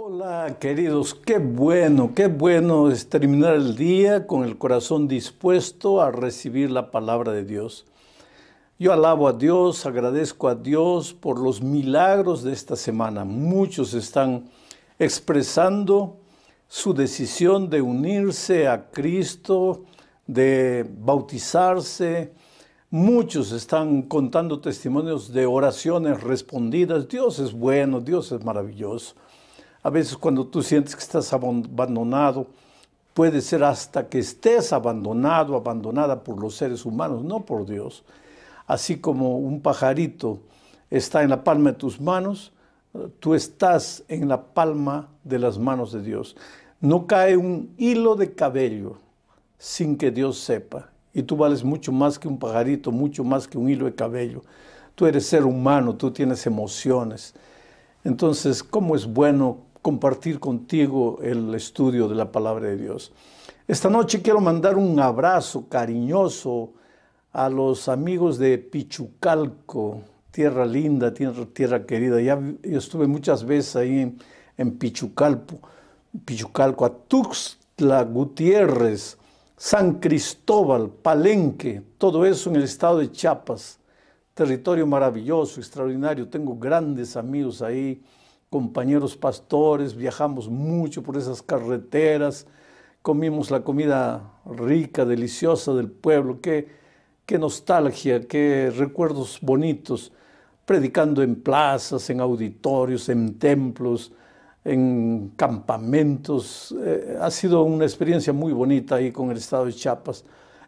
Hola queridos, qué bueno, qué bueno es terminar el día con el corazón dispuesto a recibir la palabra de Dios. Yo alabo a Dios, agradezco a Dios por los milagros de esta semana. Muchos están expresando su decisión de unirse a Cristo, de bautizarse. Muchos están contando testimonios de oraciones respondidas. Dios es bueno, Dios es maravilloso. A veces cuando tú sientes que estás abandonado, puede ser hasta que estés abandonado, abandonada por los seres humanos, no por Dios. Así como un pajarito está en la palma de tus manos, tú estás en la palma de las manos de Dios. No cae un hilo de cabello sin que Dios sepa. Y tú vales mucho más que un pajarito, mucho más que un hilo de cabello. Tú eres ser humano, tú tienes emociones. Entonces, ¿cómo es bueno compartir contigo el estudio de la palabra de Dios. Esta noche quiero mandar un abrazo cariñoso a los amigos de Pichucalco, tierra linda, tierra, tierra querida. Ya yo estuve muchas veces ahí en, Pichucalco, a Tuxtla Gutiérrez, San Cristóbal, Palenque, todo eso en el estado de Chiapas. Territorio maravilloso, extraordinario. Tengo grandes amigos ahí compañeros pastores, viajamos mucho por esas carreteras, comimos la comida rica, deliciosa del pueblo, qué, qué nostalgia, qué recuerdos bonitos, predicando en plazas, en auditorios, en templos, en campamentos. Eh, ha sido una experiencia muy bonita ahí con el estado de Chiapas.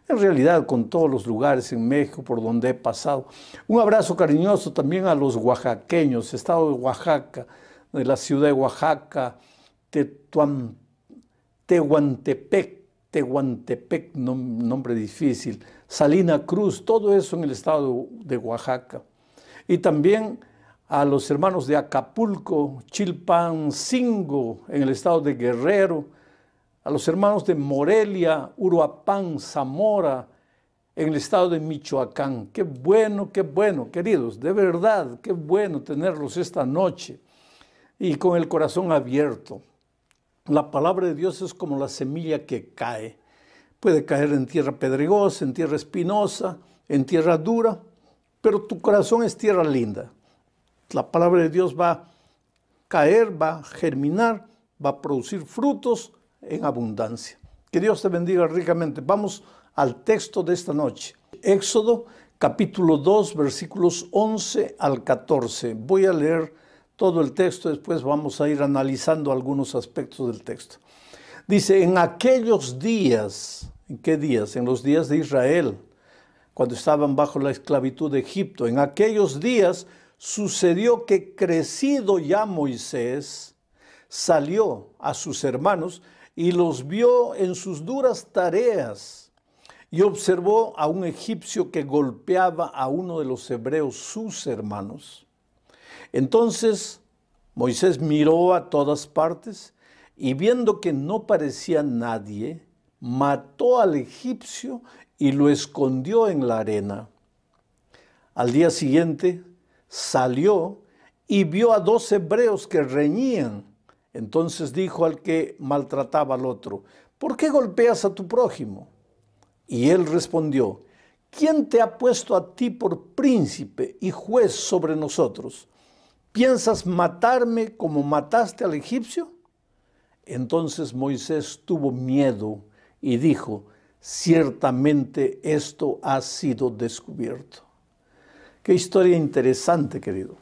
En realidad, con todos los lugares en México por donde he pasado. Un abrazo cariñoso también a los oaxaqueños, estado de Oaxaca, de la ciudad de Oaxaca, Tehuantepec, Tehuantepec, nombre difícil, Salina Cruz, todo eso en el estado de Oaxaca. Y también a los hermanos de Acapulco, Chilpancingo, en el estado de Guerrero, a los hermanos de Morelia, Uruapán, Zamora, en el estado de Michoacán. Qué bueno, qué bueno, queridos, de verdad, qué bueno tenerlos esta noche y con el corazón abierto. La palabra de Dios es como la semilla que cae. Puede caer en tierra pedregosa, en tierra espinosa, en tierra dura, pero tu corazón es tierra linda. La palabra de Dios va a caer, va a germinar, va a producir frutos en abundancia. Que Dios te bendiga ricamente. Vamos al texto de esta noche. Éxodo capítulo 2 versículos 11 al 14. Voy a leer todo el texto, después vamos a ir analizando algunos aspectos del texto. Dice, en aquellos días, ¿en qué días? En los días de Israel, cuando estaban bajo la esclavitud de Egipto, en aquellos días sucedió que crecido ya Moisés, salió a sus hermanos y los vio en sus duras tareas y observó a un egipcio que golpeaba a uno de los hebreos, sus hermanos. Entonces Moisés miró a todas partes y viendo que no parecía nadie, mató al egipcio y lo escondió en la arena. Al día siguiente salió y vio a dos hebreos que reñían. Entonces dijo al que maltrataba al otro, ¿por qué golpeas a tu prójimo? Y él respondió, ¿quién te ha puesto a ti por príncipe y juez sobre nosotros? ¿Piensas matarme como mataste al egipcio? Entonces Moisés tuvo miedo y dijo, ciertamente esto ha sido descubierto. Qué historia interesante, querido.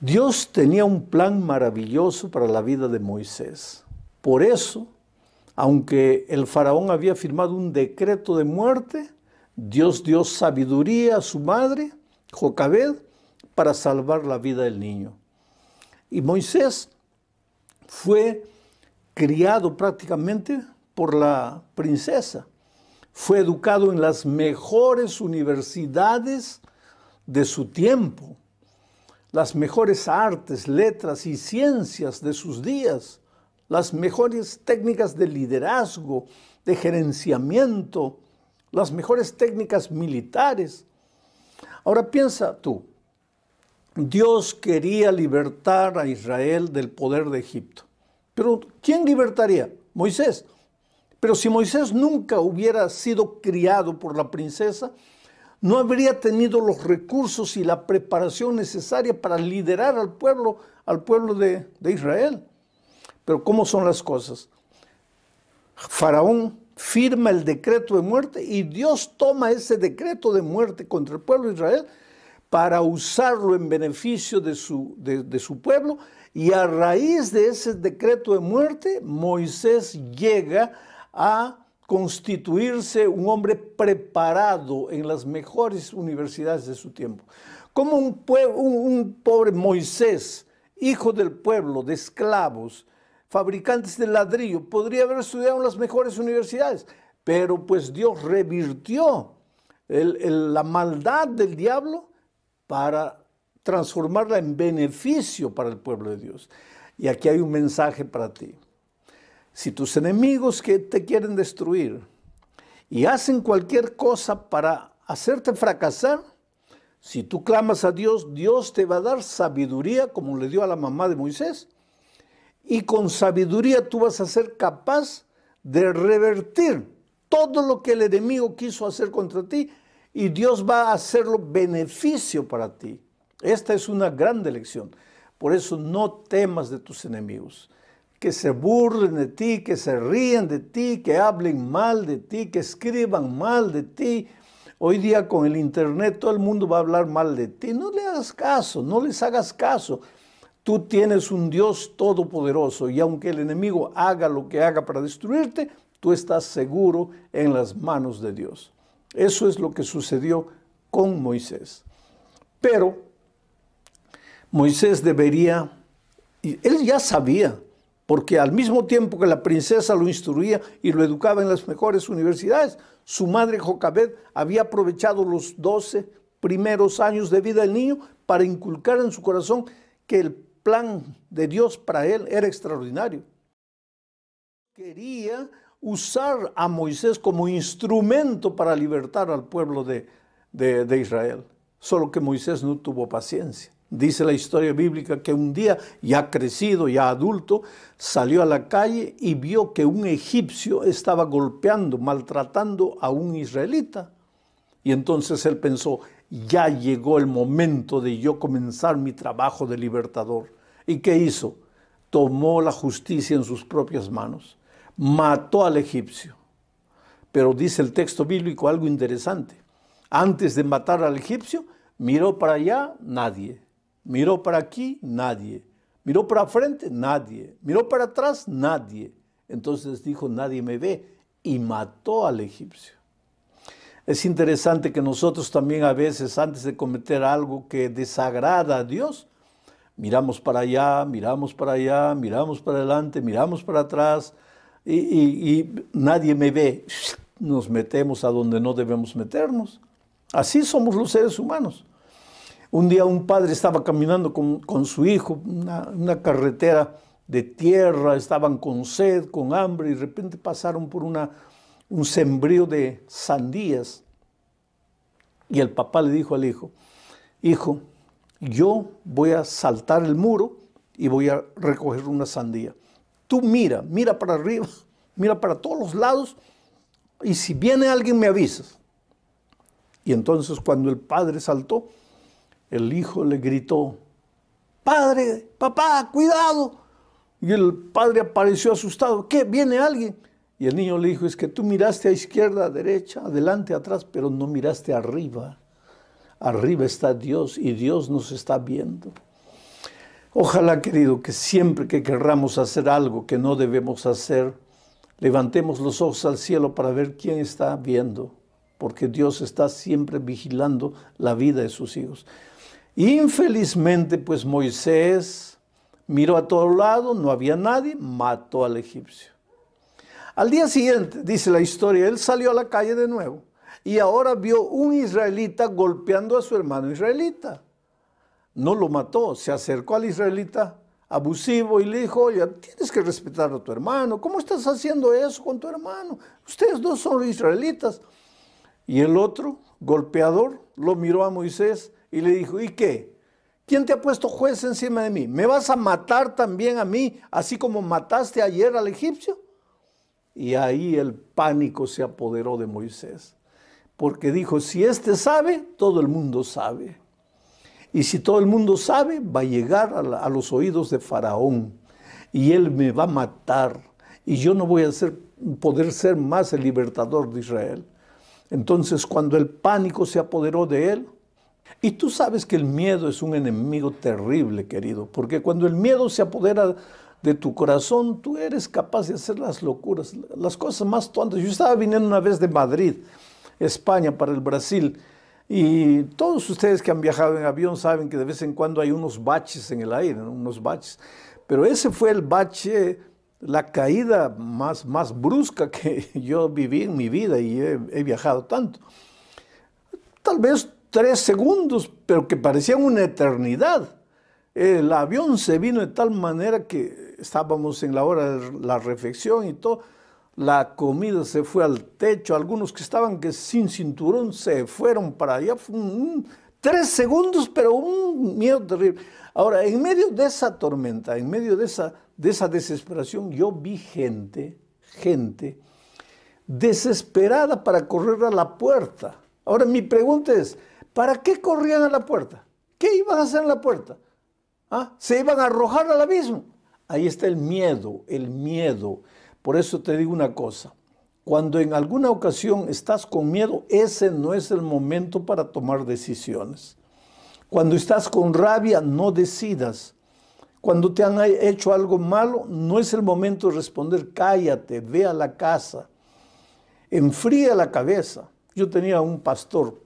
Dios tenía un plan maravilloso para la vida de Moisés. Por eso, aunque el faraón había firmado un decreto de muerte, Dios dio sabiduría a su madre, Jocabed, para salvar la vida del niño. Y Moisés fue criado prácticamente por la princesa. Fue educado en las mejores universidades de su tiempo, las mejores artes, letras y ciencias de sus días, las mejores técnicas de liderazgo, de gerenciamiento, las mejores técnicas militares. Ahora piensa tú, Dios quería libertar a Israel del poder de Egipto. Pero ¿quién libertaría? Moisés. Pero si Moisés nunca hubiera sido criado por la princesa, no habría tenido los recursos y la preparación necesaria para liderar al pueblo, al pueblo de, de Israel. Pero ¿cómo son las cosas? Faraón firma el decreto de muerte y Dios toma ese decreto de muerte contra el pueblo de Israel para usarlo en beneficio de su, de, su pueblo. Y a raíz de ese decreto de muerte, Moisés llega a constituirse un hombre preparado en las mejores universidades de su tiempo. Como un, pobre Moisés, hijo del pueblo, de esclavos, fabricantes de ladrillo, podría haber estudiado en las mejores universidades, pero pues Dios revirtió la maldad del diablo para transformarla en beneficio para el pueblo de Dios. Y aquí hay un mensaje para ti. Si tus enemigos que te quieren destruir y hacen cualquier cosa para hacerte fracasar, si tú clamas a Dios, Dios te va a dar sabiduría como le dio a la mamá de Moisés. Y con sabiduría tú vas a ser capaz de revertir todo lo que el enemigo quiso hacer contra ti y Dios va a hacerlo beneficio para ti. Esta es una gran elección. Por eso no temas de tus enemigos, que se burlen de ti, que se ríen de ti, que hablen mal de ti, que escriban mal de ti. Hoy día con el Internet todo el mundo va a hablar mal de ti. No le hagas caso, no les hagas caso. Tú tienes un Dios todopoderoso y aunque el enemigo haga lo que haga para destruirte, tú estás seguro en las manos de Dios. Eso es lo que sucedió con Moisés. Pero Moisés debería, él ya sabía, porque al mismo tiempo que la princesa lo instruía y lo educaba en las mejores universidades, su madre Jocabed había aprovechado los 12 primeros años de vida del niño para inculcar en su corazón que el plan de Dios para él era extraordinario. Quería usar a Moisés como instrumento para libertar al pueblo de, Israel. Solo que Moisés no tuvo paciencia. Dice la historia bíblica que un día, ya crecido, ya adulto, salió a la calle y vio que un egipcio estaba golpeando, maltratando a un israelita. Y entonces él pensó, ya llegó el momento de yo comenzar mi trabajo de libertador. ¿Y qué hizo? Tomó la justicia en sus propias manos mató al egipcio. Pero dice el texto bíblico algo interesante. Antes de matar al egipcio, miró para allá nadie, miró para aquí nadie, miró para frente nadie, miró para atrás nadie. Entonces dijo, nadie me ve, y mató al egipcio. Es interesante que nosotros también a veces, antes de cometer algo que desagrada a Dios, miramos para allá, miramos para allá, miramos para adelante, miramos para atrás, y, nadie me ve, nos metemos a donde no debemos meternos. Así somos los seres humanos. Un día un padre estaba caminando con, su hijo, una, una carretera de tierra, estaban con sed, con hambre, y de repente pasaron por una, un sembrío de sandías. Y el papá le dijo al hijo, hijo, yo voy a saltar el muro y voy a recoger una sandía. Tú mira, mira para arriba mira para todos los lados y si viene alguien me avisas. Y entonces cuando el padre saltó, el hijo le gritó, padre, papá, cuidado. Y el padre apareció asustado, ¿qué? ¿Viene alguien? Y el niño le dijo, es que tú miraste a izquierda, a derecha, adelante, atrás, pero no miraste arriba. Arriba está Dios y Dios nos está viendo. Ojalá, querido, que siempre que querramos hacer algo que no debemos hacer, Levantemos los ojos al cielo para ver quién está viendo, porque Dios está siempre vigilando la vida de sus hijos. Infelizmente, pues Moisés miró a todo lado, no había nadie, mató al egipcio. Al día siguiente, dice la historia, él salió a la calle de nuevo y ahora vio un israelita golpeando a su hermano israelita. No lo mató, se acercó al israelita, abusivo y le dijo, oye, tienes que respetar a tu hermano, ¿cómo estás haciendo eso con tu hermano? Ustedes dos son israelitas. Y el otro, golpeador, lo miró a Moisés y le dijo, ¿y qué? ¿Quién te ha puesto juez encima de mí? ¿Me vas a matar también a mí, así como mataste ayer al egipcio? Y ahí el pánico se apoderó de Moisés, porque dijo, si éste sabe, todo el mundo sabe. Y si todo el mundo sabe, va a llegar a, los oídos de Faraón. Y él me va a matar. Y yo no voy a ser, poder ser más el libertador de Israel. Entonces cuando el pánico se apoderó de él, y tú sabes que el miedo es un enemigo terrible, querido, porque cuando el miedo se apodera de tu corazón, tú eres capaz de hacer las locuras, las cosas más tontas. Yo estaba viniendo una vez de Madrid, España, para el Brasil, y todos ustedes que han viajado en avión saben que de vez en cuando hay unos baches en el aire, unos baches. Pero ese fue el bache, la caída más, más brusca que yo viví en mi vida y he, he viajado tanto. Tal vez tres segundos, pero que parecían una eternidad. El avión se vino de tal manera que estábamos en la hora de la reflexión y todo la comida se fue al techo, algunos que estaban que sin cinturón se fueron para allá, un, tres segundos, pero un miedo terrible. Ahora, en medio de esa tormenta, en medio de esa, de esa desesperación, yo vi gente, gente desesperada para correr a la puerta. Ahora mi pregunta es, ¿para qué corrían a la puerta? ¿Qué iban a hacer en la puerta? ¿Ah? ¿Se iban a arrojar al abismo? Ahí está el miedo, el miedo. Por eso te digo una cosa, cuando en alguna ocasión estás con miedo, ese no es el momento para tomar decisiones. Cuando estás con rabia, no decidas. Cuando te han hecho algo malo, no es el momento de responder, cállate, ve a la casa, enfría la cabeza. Yo tenía un pastor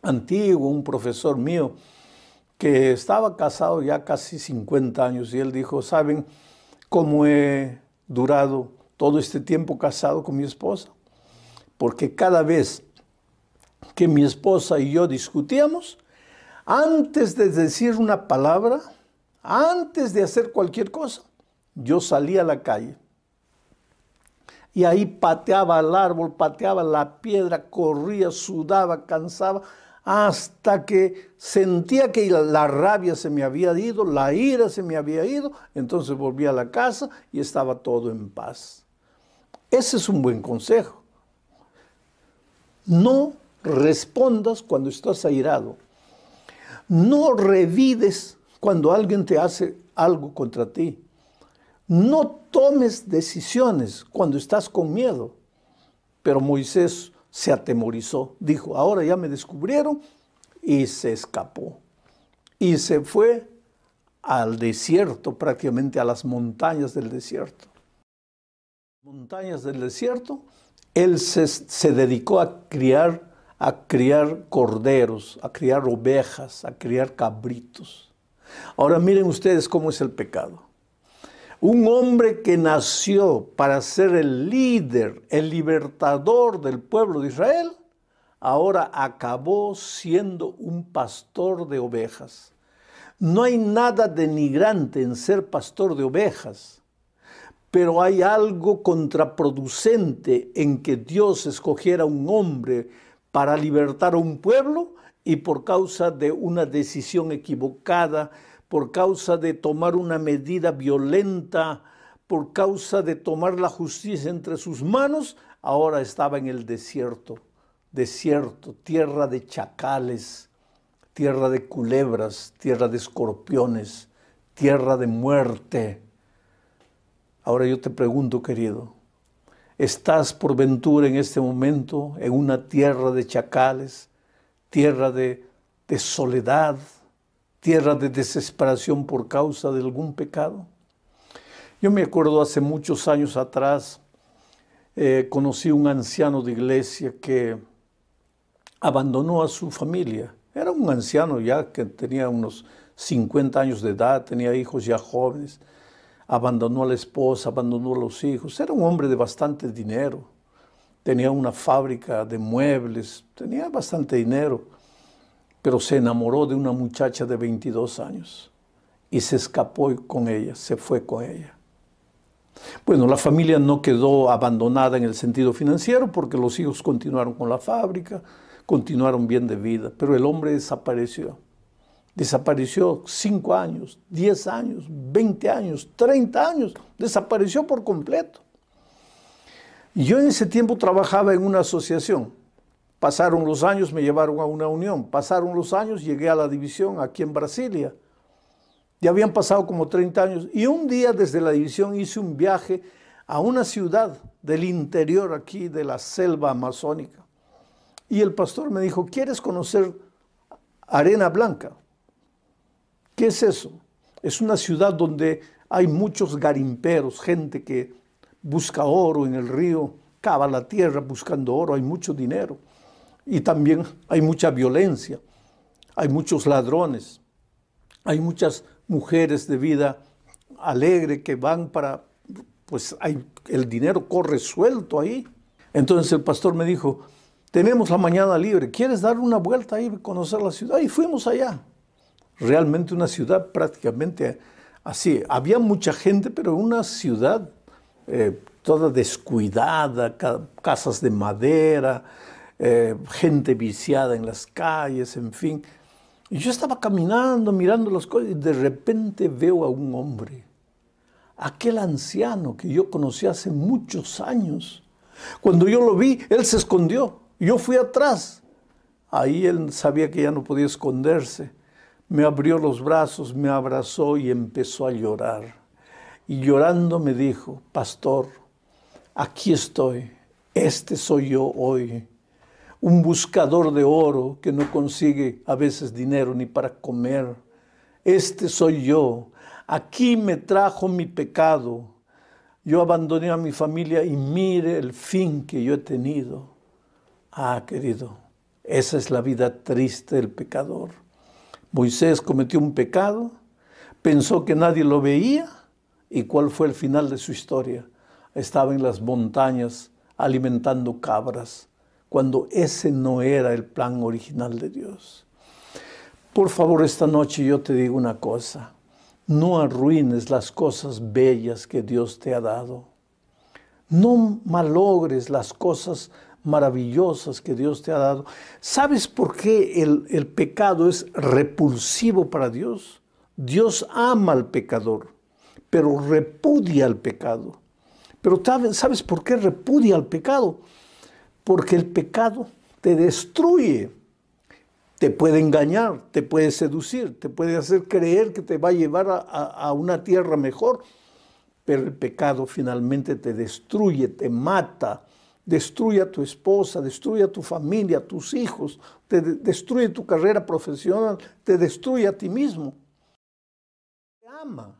antiguo, un profesor mío, que estaba casado ya casi 50 años y él dijo, saben, cómo he durado todo este tiempo casado con mi esposa, porque cada vez que mi esposa y yo discutíamos, antes de decir una palabra, antes de hacer cualquier cosa, yo salía a la calle. Y ahí pateaba el árbol, pateaba la piedra, corría, sudaba, cansaba, hasta que sentía que la rabia se me había ido, la ira se me había ido, entonces volvía a la casa y estaba todo en paz. Ese es un buen consejo. No respondas cuando estás airado. No revides cuando alguien te hace algo contra ti. No tomes decisiones cuando estás con miedo. Pero Moisés se atemorizó. Dijo, ahora ya me descubrieron y se escapó. Y se fue al desierto, prácticamente a las montañas del desierto montañas del desierto, él se, dedicó a criar, a criar corderos, a criar ovejas, a criar cabritos. Ahora miren ustedes cómo es el pecado. Un hombre que nació para ser el líder, el libertador del pueblo de Israel, ahora acabó siendo un pastor de ovejas. No hay nada denigrante en ser pastor de ovejas pero hay algo contraproducente en que Dios escogiera a un hombre para libertar a un pueblo y por causa de una decisión equivocada, por causa de tomar una medida violenta, por causa de tomar la justicia entre sus manos, ahora estaba en el desierto, desierto, tierra de chacales, tierra de culebras, tierra de escorpiones, tierra de muerte Ahora yo te pregunto, querido, ¿estás por ventura en este momento en una tierra de chacales, tierra de, soledad, tierra de desesperación por causa de algún pecado? Yo me acuerdo hace muchos años atrás, eh, conocí un anciano de iglesia que abandonó a su familia. Era un anciano ya que tenía unos 50 años de edad, tenía hijos ya jóvenes abandonó a la esposa, abandonó a los hijos. Era un hombre de bastante dinero. Tenía una fábrica de muebles, tenía bastante dinero, pero se enamoró de una muchacha de 22 años y se escapó con ella, se fue con ella. Bueno, la familia no quedó abandonada en el sentido financiero porque los hijos continuaron con la fábrica, continuaron bien de vida, pero el hombre desapareció. Desapareció 5 años, 10 años, 20 años, 30 años. Desapareció por completo. Yo en ese tiempo trabajaba en una asociación. Pasaron los años, me llevaron a una unión. Pasaron los años, llegué a la división aquí en Brasilia. Ya habían pasado como 30 años. Y un día desde la división hice un viaje a una ciudad del interior aquí de la selva amazónica. Y el pastor me dijo, ¿quieres conocer Arena Blanca? ¿Qué es eso? Es una ciudad donde hay muchos garimperos, gente que busca oro en el río, cava la tierra buscando oro, hay mucho dinero. Y también hay mucha violencia, hay muchos ladrones, hay muchas mujeres de vida alegre que van para, pues el dinero corre suelto ahí. Entonces el pastor me dijo, tenemos la mañana libre, ¿quieres dar una vuelta ahí y conocer la ciudad? Y fuimos allá realmente una ciudad prácticamente así. Había mucha gente, pero una ciudad eh, toda descuidada, casas de madera, eh, gente viciada en las calles, en fin. Y yo estaba caminando, mirando las cosas, y de repente veo a un hombre, aquel anciano que yo conocí hace muchos años. Cuando yo lo vi, él se escondió, yo fui atrás. Ahí él sabía que ya no podía esconderse me abrió los brazos, me abrazó y empezó a llorar. Y llorando me dijo, pastor, aquí estoy, este soy yo hoy, un buscador de oro que no consigue a veces dinero ni para comer. Este soy yo, aquí me trajo mi pecado. Yo abandoné a mi familia y mire el fin que yo he tenido. Ah, querido, esa es la vida triste del pecador Moisés cometió un pecado, pensó que nadie lo veía y cuál fue el final de su historia. Estaba en las montañas alimentando cabras, cuando ese no era el plan original de Dios. Por favor, esta noche yo te digo una cosa, no arruines las cosas bellas que Dios te ha dado. No malogres las cosas maravillosas que Dios te ha dado. ¿Sabes por qué el, pecado es repulsivo para Dios? Dios ama al pecador, pero repudia al pecado. Pero ¿sabes por qué repudia al pecado? Porque el pecado te destruye, te puede engañar, te puede seducir, te puede hacer creer que te va a llevar a, a, una tierra mejor, pero el pecado finalmente te destruye, te mata, destruye a tu esposa, destruye a tu familia, a tus hijos, te destruye tu carrera profesional, te destruye a ti mismo. Te ama.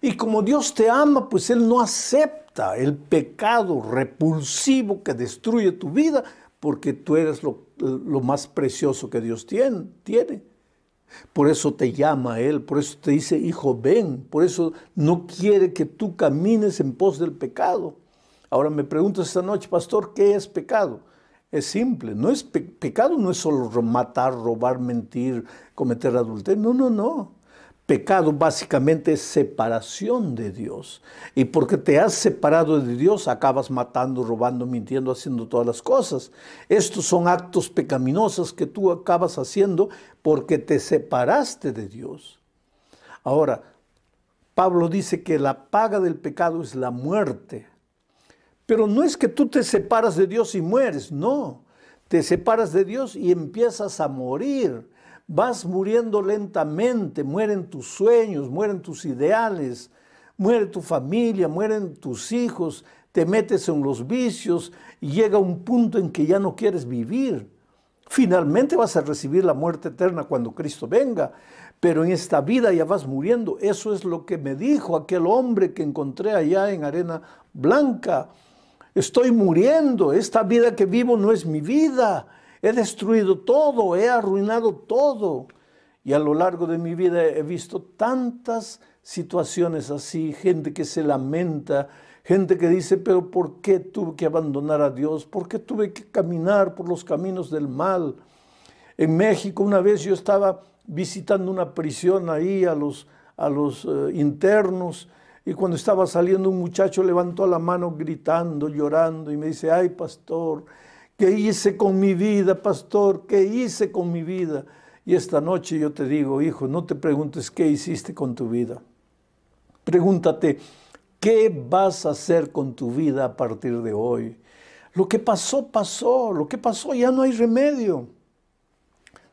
Y como Dios te ama, pues Él no acepta el pecado repulsivo que destruye tu vida, porque tú eres lo, más precioso que Dios tiene, tiene. Por eso te llama Él, por eso te dice, hijo, ven, por eso no quiere que tú camines en pos del pecado. Ahora me pregunto esta noche, pastor, ¿qué es pecado? Es simple, no es pecado no es solo matar, robar, mentir, cometer adulterio, no, no, no. Pecado básicamente es separación de Dios. Y porque te has separado de Dios, acabas matando, robando, mintiendo, haciendo todas las cosas. Estos son actos pecaminosos que tú acabas haciendo porque te separaste de Dios. Ahora, Pablo dice que la paga del pecado es la muerte. Pero no es que tú te separas de Dios y mueres, no. Te separas de Dios y empiezas a morir. Vas muriendo lentamente, mueren tus sueños, mueren tus ideales, muere tu familia, mueren tus hijos, te metes en los vicios y llega un punto en que ya no quieres vivir. Finalmente vas a recibir la muerte eterna cuando Cristo venga, pero en esta vida ya vas muriendo. Eso es lo que me dijo aquel hombre que encontré allá en Arena Blanca. Estoy muriendo, esta vida que vivo no es mi vida. He destruido todo, he arruinado todo. Y a lo largo de mi vida he visto tantas situaciones así, gente que se lamenta, gente que dice, pero ¿por qué tuve que abandonar a Dios? ¿Por qué tuve que caminar por los caminos del mal? En México una vez yo estaba visitando una prisión ahí a los, a los eh, internos y cuando estaba saliendo un muchacho levantó la mano gritando, llorando y me dice, ay pastor, ¿qué hice con mi vida, pastor? ¿Qué hice con mi vida? Y esta noche yo te digo, hijo, no te preguntes qué hiciste con tu vida. Pregúntate, ¿qué vas a hacer con tu vida a partir de hoy? Lo que pasó, pasó. Lo que pasó ya no hay remedio.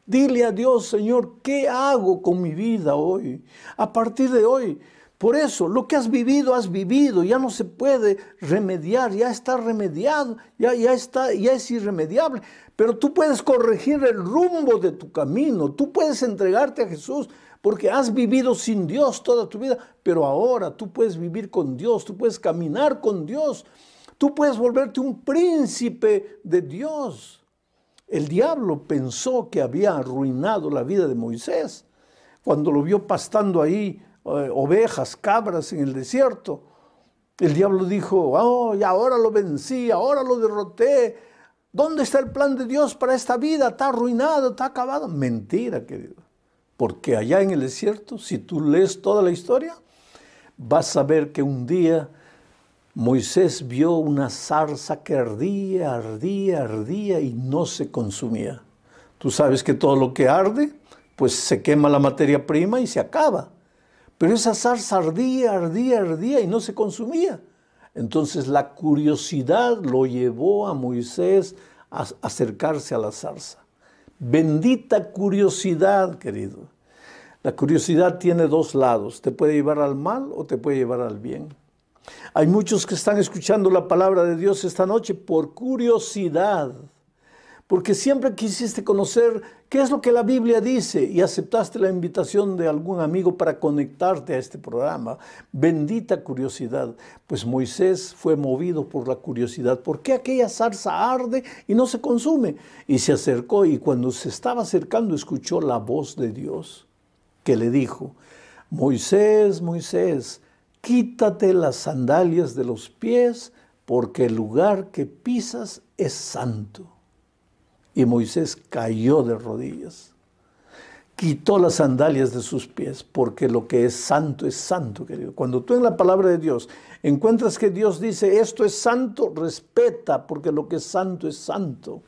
Dile a Dios, Señor, ¿qué hago con mi vida hoy? A partir de hoy, por eso, lo que has vivido, has vivido, ya no se puede remediar, ya está remediado, ya, ya, está, ya es irremediable. Pero tú puedes corregir el rumbo de tu camino, tú puedes entregarte a Jesús, porque has vivido sin Dios toda tu vida, pero ahora tú puedes vivir con Dios, tú puedes caminar con Dios, tú puedes volverte un príncipe de Dios. El diablo pensó que había arruinado la vida de Moisés cuando lo vio pastando ahí eh, ovejas, cabras en el desierto. El diablo dijo, oh, y ahora lo vencí, ahora lo derroté. ¿Dónde está el plan de Dios para esta vida? Está arruinado? está acabado? Mentira, querido. Porque allá en el desierto, si tú lees toda la historia, vas a ver que un día Moisés vio una zarza que ardía, ardía, ardía y no se consumía. Tú sabes que todo lo que arde, pues se quema la materia prima y se acaba. Pero esa zarza ardía, ardía, ardía y no se consumía. Entonces la curiosidad lo llevó a Moisés a acercarse a la zarza. Bendita curiosidad, querido. La curiosidad tiene dos lados. Te puede llevar al mal o te puede llevar al bien. Hay muchos que están escuchando la palabra de Dios esta noche por curiosidad porque siempre quisiste conocer qué es lo que la Biblia dice y aceptaste la invitación de algún amigo para conectarte a este programa. Bendita curiosidad, pues Moisés fue movido por la curiosidad. ¿Por qué aquella zarza arde y no se consume? Y se acercó y cuando se estaba acercando escuchó la voz de Dios que le dijo, Moisés, Moisés, quítate las sandalias de los pies porque el lugar que pisas es santo. Y Moisés cayó de rodillas. Quitó las sandalias de sus pies, porque lo que es santo es santo, querido. Cuando tú en la palabra de Dios encuentras que Dios dice, esto es santo, respeta, porque lo que es santo es santo.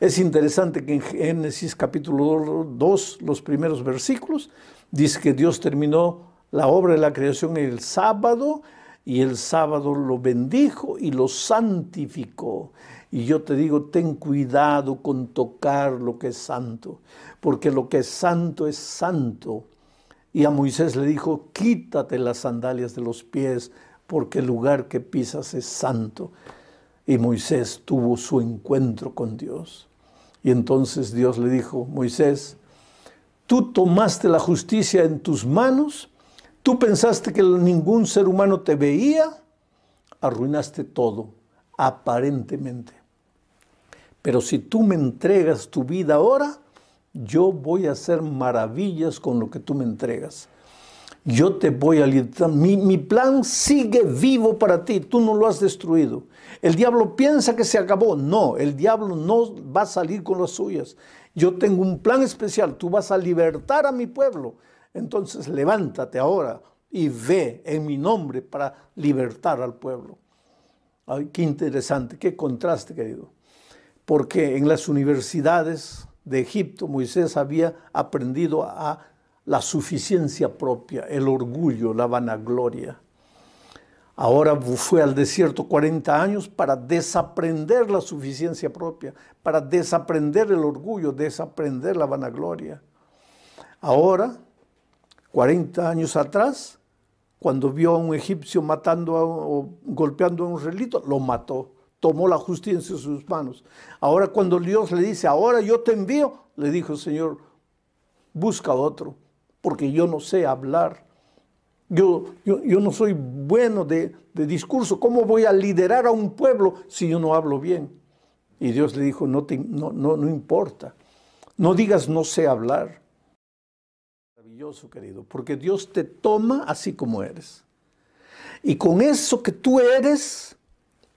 Es interesante que en Génesis capítulo 2, los primeros versículos, dice que Dios terminó la obra de la creación el sábado y el sábado lo bendijo y lo santificó. Y yo te digo, ten cuidado con tocar lo que es santo, porque lo que es santo es santo. Y a Moisés le dijo, quítate las sandalias de los pies, porque el lugar que pisas es santo. Y Moisés tuvo su encuentro con Dios. Y entonces Dios le dijo, Moisés, tú tomaste la justicia en tus manos, tú pensaste que ningún ser humano te veía, arruinaste todo, aparentemente. Pero si tú me entregas tu vida ahora, yo voy a hacer maravillas con lo que tú me entregas. Yo te voy a libertar. Mi, plan sigue vivo para ti. Tú no lo has destruido. El diablo piensa que se acabó. No, el diablo no va a salir con las suyas. Yo tengo un plan especial. Tú vas a libertar a mi pueblo. Entonces levántate ahora y ve en mi nombre para libertar al pueblo. Ay, qué interesante, qué contraste, querido porque en las universidades de Egipto Moisés había aprendido a la suficiencia propia, el orgullo, la vanagloria. Ahora fue al desierto 40 años para desaprender la suficiencia propia, para desaprender el orgullo, desaprender la vanagloria. Ahora, 40 años atrás, cuando vio a un egipcio matando o golpeando a un relito, lo mató tomó la justicia en sus manos. Ahora cuando Dios le dice, ahora yo te envío, le dijo, Señor, busca otro, porque yo no sé hablar. Yo, yo, no soy bueno de, discurso. ¿Cómo voy a liderar a un pueblo si yo no hablo bien? Y Dios le dijo, no, te, no, no, no importa. No digas no sé hablar. Maravilloso, querido, porque Dios te toma así como eres. Y con eso que tú eres,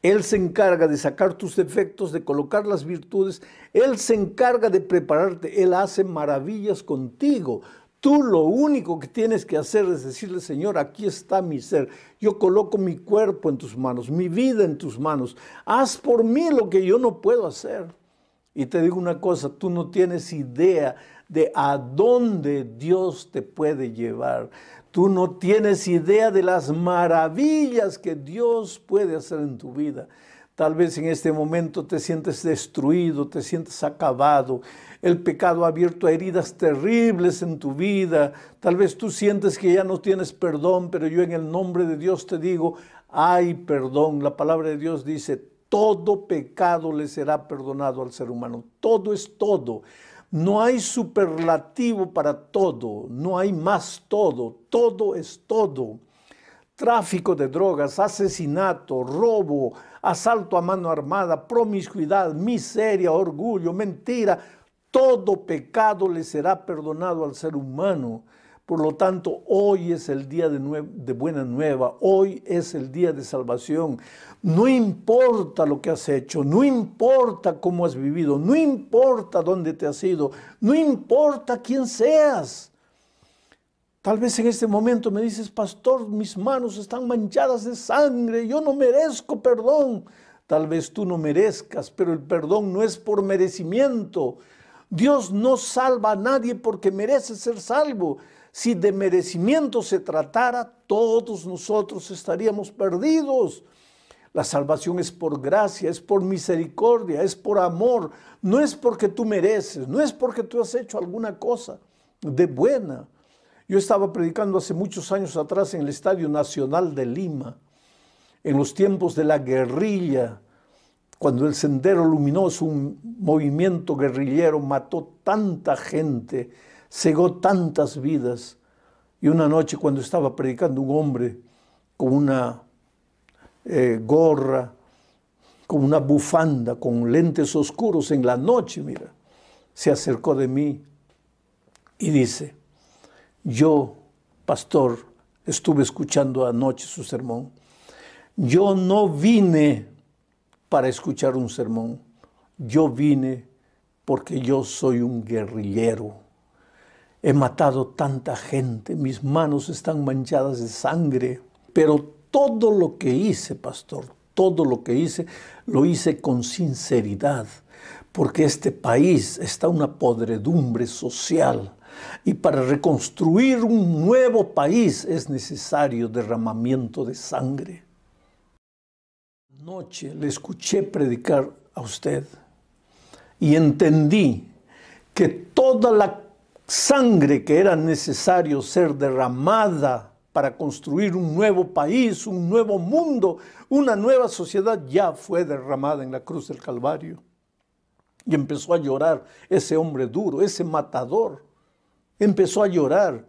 él se encarga de sacar tus defectos, de colocar las virtudes. Él se encarga de prepararte. Él hace maravillas contigo. Tú lo único que tienes que hacer es decirle, Señor, aquí está mi ser. Yo coloco mi cuerpo en tus manos, mi vida en tus manos. Haz por mí lo que yo no puedo hacer. Y te digo una cosa, tú no tienes idea de a dónde Dios te puede llevar. Tú no tienes idea de las maravillas que Dios puede hacer en tu vida. Tal vez en este momento te sientes destruido, te sientes acabado. El pecado ha abierto heridas terribles en tu vida. Tal vez tú sientes que ya no tienes perdón, pero yo en el nombre de Dios te digo, hay perdón. La palabra de Dios dice, todo pecado le será perdonado al ser humano. Todo es todo. No hay superlativo para todo, no hay más todo, todo es todo. Tráfico de drogas, asesinato, robo, asalto a mano armada, promiscuidad, miseria, orgullo, mentira, todo pecado le será perdonado al ser humano. Por lo tanto, hoy es el día de, de, buena nueva, hoy es el día de salvación. No importa lo que has hecho, no importa cómo has vivido, no importa dónde te has ido, no importa quién seas. Tal vez en este momento me dices, pastor, mis manos están manchadas de sangre, yo no merezco perdón. Tal vez tú no merezcas, pero el perdón no es por merecimiento. Dios no salva a nadie porque merece ser salvo. Si de merecimiento se tratara, todos nosotros estaríamos perdidos. La salvación es por gracia, es por misericordia, es por amor. No es porque tú mereces, no es porque tú has hecho alguna cosa de buena. Yo estaba predicando hace muchos años atrás en el Estadio Nacional de Lima, en los tiempos de la guerrilla, cuando el Sendero Luminoso, un movimiento guerrillero, mató tanta gente, cegó tantas vidas. Y una noche cuando estaba predicando un hombre con una eh, gorra, con una bufanda, con lentes oscuros en la noche, mira, se acercó de mí y dice, yo, pastor, estuve escuchando anoche su sermón, yo no vine para escuchar un sermón, yo vine porque yo soy un guerrillero. He matado tanta gente, mis manos están manchadas de sangre, pero todo lo que hice, pastor, todo lo que hice, lo hice con sinceridad, porque este país está una podredumbre social. Y para reconstruir un nuevo país es necesario derramamiento de sangre. Noche le escuché predicar a usted y entendí que toda la sangre que era necesario ser derramada para construir un nuevo país, un nuevo mundo, una nueva sociedad, ya fue derramada en la cruz del Calvario. Y empezó a llorar ese hombre duro, ese matador. Empezó a llorar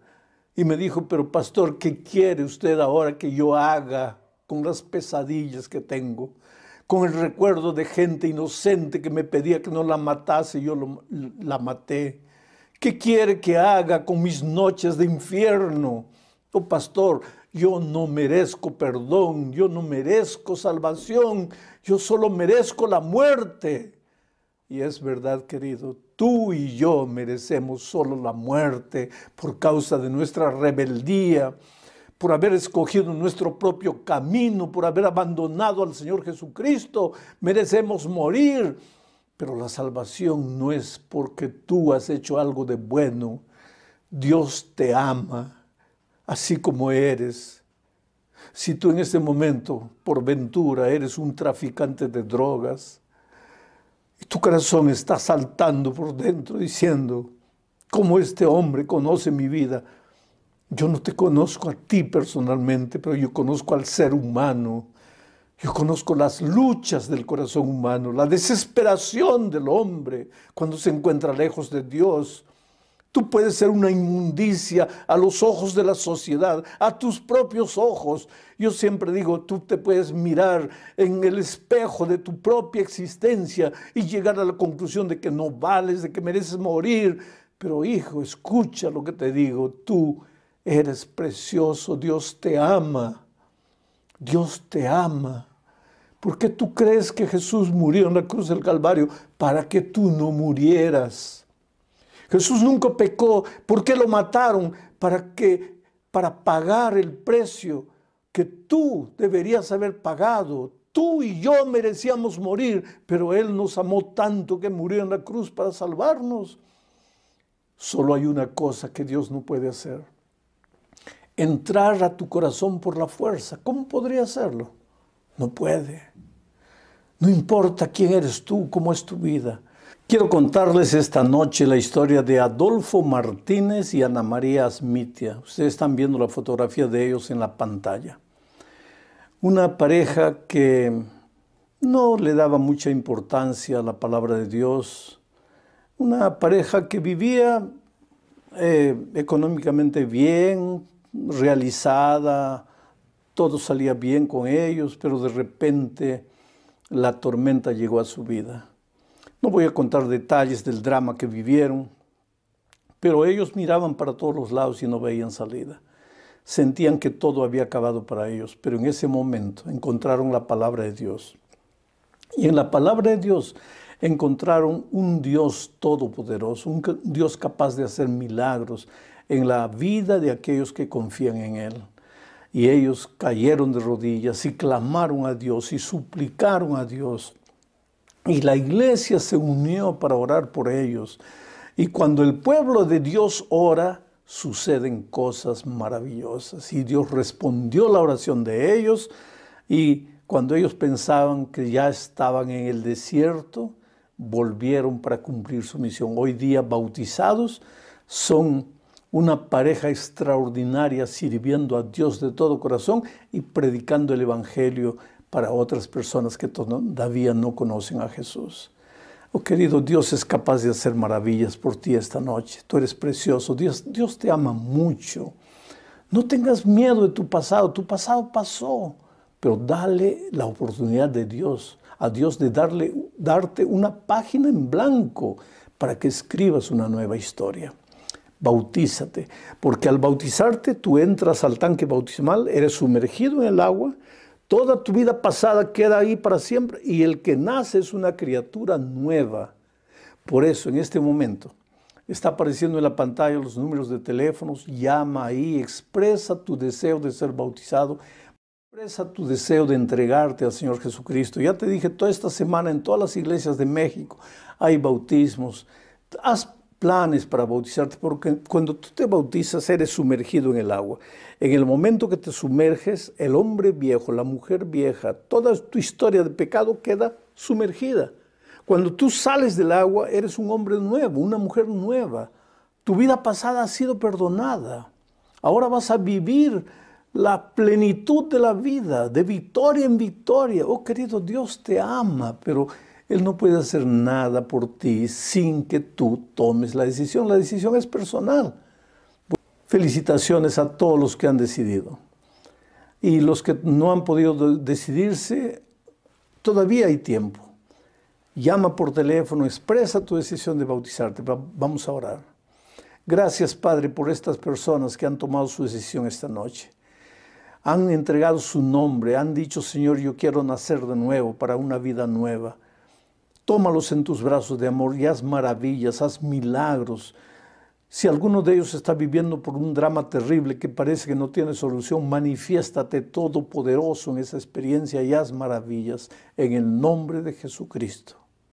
y me dijo, pero pastor, ¿qué quiere usted ahora que yo haga con las pesadillas que tengo? Con el recuerdo de gente inocente que me pedía que no la matase, yo la maté. ¿Qué quiere que haga con mis noches de infierno? pastor, yo no merezco perdón, yo no merezco salvación, yo solo merezco la muerte. Y es verdad, querido, tú y yo merecemos solo la muerte por causa de nuestra rebeldía, por haber escogido nuestro propio camino, por haber abandonado al Señor Jesucristo. Merecemos morir, pero la salvación no es porque tú has hecho algo de bueno. Dios te ama así como eres. Si tú en este momento, por ventura, eres un traficante de drogas y tu corazón está saltando por dentro diciendo, ¿cómo este hombre conoce mi vida? Yo no te conozco a ti personalmente, pero yo conozco al ser humano. Yo conozco las luchas del corazón humano, la desesperación del hombre cuando se encuentra lejos de Dios, Tú puedes ser una inmundicia a los ojos de la sociedad, a tus propios ojos. Yo siempre digo, tú te puedes mirar en el espejo de tu propia existencia y llegar a la conclusión de que no vales, de que mereces morir. Pero hijo, escucha lo que te digo. Tú eres precioso, Dios te ama. Dios te ama. ¿Por qué tú crees que Jesús murió en la cruz del Calvario? Para que tú no murieras Jesús nunca pecó. ¿Por qué lo mataron? Para que para pagar el precio que tú deberías haber pagado. Tú y yo merecíamos morir, pero Él nos amó tanto que murió en la cruz para salvarnos. Solo hay una cosa que Dios no puede hacer. Entrar a tu corazón por la fuerza. ¿Cómo podría hacerlo? No puede. No importa quién eres tú, cómo es tu vida. Quiero contarles esta noche la historia de Adolfo Martínez y Ana María Asmitia. Ustedes están viendo la fotografía de ellos en la pantalla. Una pareja que no le daba mucha importancia a la palabra de Dios. Una pareja que vivía eh, económicamente bien, realizada, todo salía bien con ellos, pero de repente la tormenta llegó a su vida. No voy a contar detalles del drama que vivieron, pero ellos miraban para todos los lados y no veían salida. Sentían que todo había acabado para ellos, pero en ese momento encontraron la palabra de Dios. Y en la palabra de Dios encontraron un Dios todopoderoso, un Dios capaz de hacer milagros en la vida de aquellos que confían en Él. Y ellos cayeron de rodillas y clamaron a Dios y suplicaron a Dios y la iglesia se unió para orar por ellos. Y cuando el pueblo de Dios ora, suceden cosas maravillosas. Y Dios respondió la oración de ellos. Y cuando ellos pensaban que ya estaban en el desierto, volvieron para cumplir su misión. Hoy día bautizados son una pareja extraordinaria sirviendo a Dios de todo corazón y predicando el Evangelio para otras personas que todavía no conocen a Jesús. Oh querido, Dios es capaz de hacer maravillas por ti esta noche. Tú eres precioso. Dios, Dios te ama mucho. No tengas miedo de tu pasado. Tu pasado pasó. Pero dale la oportunidad de Dios, a Dios de darle, darte una página en blanco para que escribas una nueva historia. Bautízate, porque al bautizarte tú entras al tanque bautismal, eres sumergido en el agua Toda tu vida pasada queda ahí para siempre y el que nace es una criatura nueva. Por eso, en este momento, está apareciendo en la pantalla los números de teléfonos, llama ahí, expresa tu deseo de ser bautizado, expresa tu deseo de entregarte al Señor Jesucristo. Ya te dije, toda esta semana en todas las iglesias de México hay bautismos. Haz planes para bautizarte, porque cuando tú te bautizas eres sumergido en el agua. En el momento que te sumerges, el hombre viejo, la mujer vieja, toda tu historia de pecado queda sumergida. Cuando tú sales del agua, eres un hombre nuevo, una mujer nueva. Tu vida pasada ha sido perdonada. Ahora vas a vivir la plenitud de la vida, de victoria en victoria. Oh querido Dios te ama, pero él no puede hacer nada por ti sin que tú tomes la decisión. La decisión es personal. Felicitaciones a todos los que han decidido. Y los que no han podido decidirse, todavía hay tiempo. Llama por teléfono, expresa tu decisión de bautizarte. Vamos a orar. Gracias, Padre, por estas personas que han tomado su decisión esta noche han entregado su nombre, han dicho, Señor, yo quiero nacer de nuevo para una vida nueva. Tómalos en tus brazos de amor y haz maravillas, haz milagros. Si alguno de ellos está viviendo por un drama terrible que parece que no tiene solución, manifiéstate todopoderoso en esa experiencia y haz maravillas en el nombre de Jesucristo.